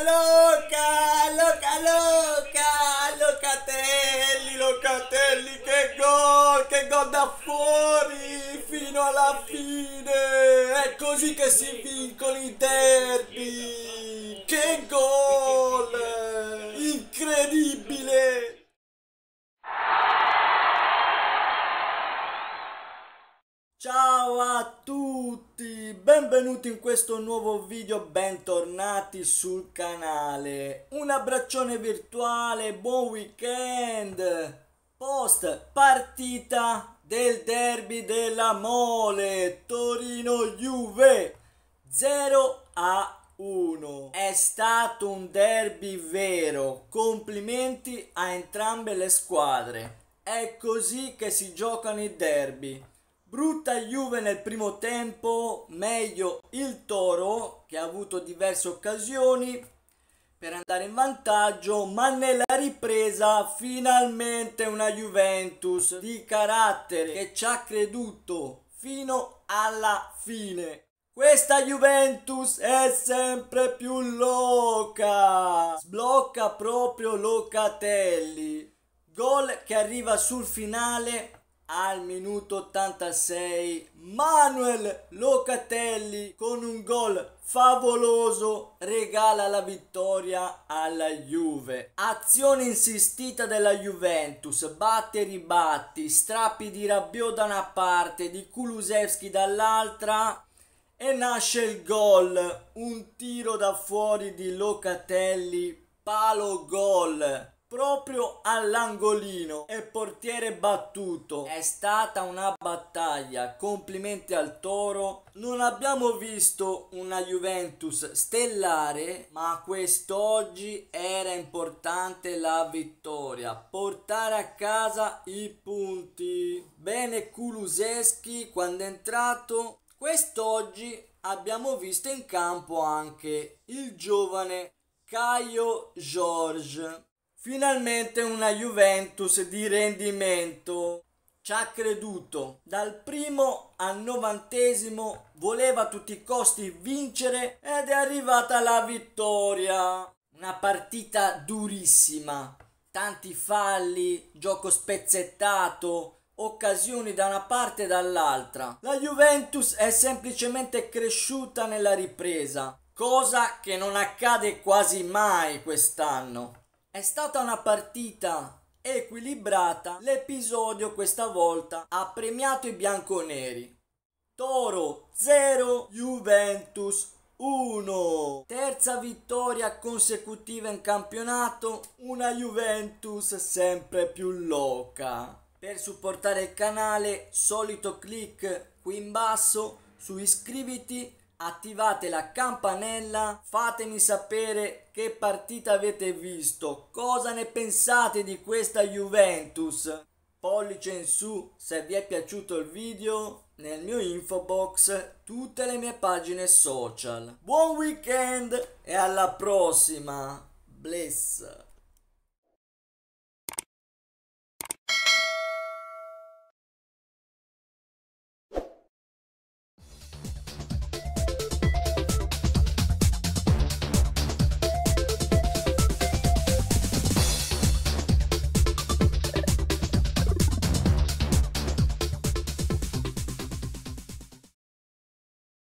loca, loca, loca, Locatelli, Locatelli, che gol, che gol da fuori fino alla fine. È così che si vincono i derby. Che gol! Incredibile! Ciao a tutti, benvenuti in questo nuovo video, bentornati sul canale. Un abbraccione virtuale, buon weekend. Post partita del derby della Mole, Torino-Juve 0 a 1. È stato un derby vero, complimenti a entrambe le squadre. È così che si giocano i derby Brutta Juve nel primo tempo, meglio il Toro che ha avuto diverse occasioni per andare in vantaggio, ma nella ripresa finalmente una Juventus di carattere che ci ha creduto fino alla fine. Questa Juventus è sempre più loca, sblocca proprio Locatelli. Gol che arriva sul finale al minuto 86 Manuel Locatelli con un gol favoloso regala la vittoria alla Juve. Azione insistita della Juventus, batte e ribatti, strappi di Rabiot da una parte, di Kulusevski dall'altra e nasce il gol, un tiro da fuori di Locatelli, palo gol proprio all'angolino e portiere battuto. È stata una battaglia, complimenti al Toro. Non abbiamo visto una Juventus stellare, ma quest'oggi era importante la vittoria, portare a casa i punti. Bene Kuluseschi quando è entrato, quest'oggi abbiamo visto in campo anche il giovane Caio George Finalmente una Juventus di rendimento. Ci ha creduto. Dal primo al novantesimo voleva a tutti i costi vincere ed è arrivata la vittoria. Una partita durissima. Tanti falli, gioco spezzettato, occasioni da una parte e dall'altra. La Juventus è semplicemente cresciuta nella ripresa, cosa che non accade quasi mai quest'anno. È stata una partita equilibrata, l'episodio questa volta ha premiato i bianconeri. Toro 0, Juventus 1. Terza vittoria consecutiva in campionato, una Juventus sempre più loca. Per supportare il canale, solito clic qui in basso su iscriviti attivate la campanella, fatemi sapere che partita avete visto, cosa ne pensate di questa Juventus. Pollice in su se vi è piaciuto il video, nel mio info box tutte le mie pagine social. Buon weekend e alla prossima! Bless!